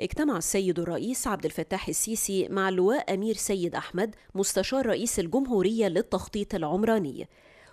اجتمع السيد الرئيس عبد الفتاح السيسي مع اللواء أمير سيد أحمد مستشار رئيس الجمهورية للتخطيط العمراني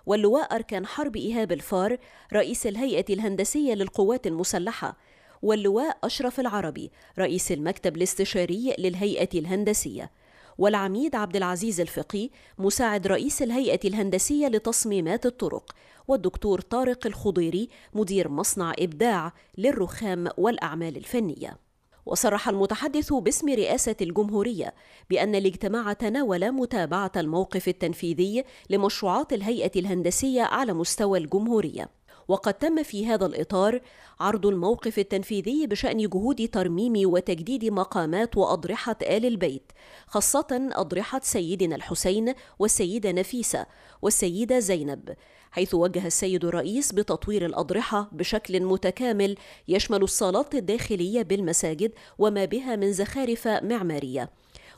واللواء أركان حرب إيهاب الفار رئيس الهيئة الهندسية للقوات المسلحة واللواء أشرف العربي رئيس المكتب الاستشاري للهيئة الهندسية والعميد عبد العزيز الفقي مساعد رئيس الهيئة الهندسية لتصميمات الطرق والدكتور طارق الخضيري مدير مصنع إبداع للرخام والأعمال الفنية وصرح المتحدث باسم رئاسة الجمهورية بأن الاجتماع تناول متابعة الموقف التنفيذي لمشروعات الهيئة الهندسية على مستوى الجمهورية وقد تم في هذا الإطار عرض الموقف التنفيذي بشأن جهود ترميم وتجديد مقامات وأضرحة آل البيت خاصة أضرحة سيدنا الحسين والسيدة نفيسة والسيدة زينب حيث وجه السيد الرئيس بتطوير الأضرحة بشكل متكامل يشمل الصالات الداخلية بالمساجد وما بها من زخارف معمارية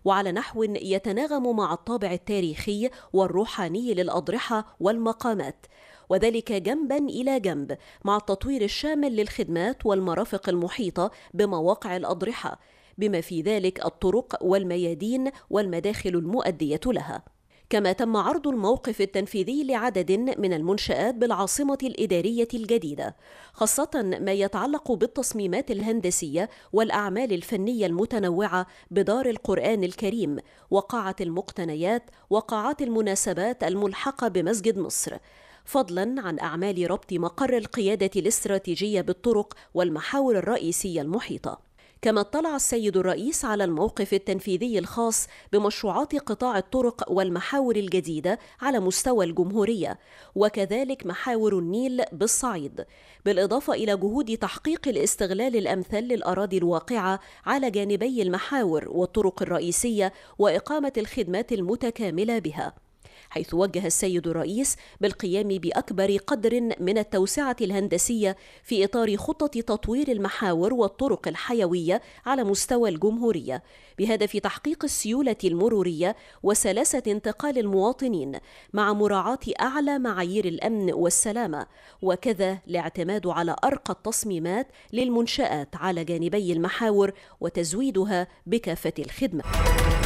وعلى نحو يتناغم مع الطابع التاريخي والروحاني للأضرحة والمقامات وذلك جنبا إلى جنب مع التطوير الشامل للخدمات والمرافق المحيطة بمواقع الأضرحة بما في ذلك الطرق والميادين والمداخل المؤدية لها كما تم عرض الموقف التنفيذي لعدد من المنشآت بالعاصمة الإدارية الجديدة خاصة ما يتعلق بالتصميمات الهندسية والأعمال الفنية المتنوعة بدار القرآن الكريم وقاعة المقتنيات وقاعات المناسبات الملحقة بمسجد مصر فضلا عن أعمال ربط مقر القيادة الاستراتيجية بالطرق والمحاور الرئيسية المحيطة كما اطلع السيد الرئيس على الموقف التنفيذي الخاص بمشروعات قطاع الطرق والمحاور الجديدة على مستوى الجمهورية وكذلك محاور النيل بالصعيد بالإضافة إلى جهود تحقيق الاستغلال الأمثل للأراضي الواقعة على جانبي المحاور والطرق الرئيسية وإقامة الخدمات المتكاملة بها حيث وجه السيد الرئيس بالقيام باكبر قدر من التوسعه الهندسيه في اطار خطه تطوير المحاور والطرق الحيويه على مستوى الجمهوريه بهدف تحقيق السيوله المروريه وسلاسه انتقال المواطنين مع مراعاه اعلى معايير الامن والسلامه وكذا الاعتماد على ارقى التصميمات للمنشات على جانبي المحاور وتزويدها بكافه الخدمه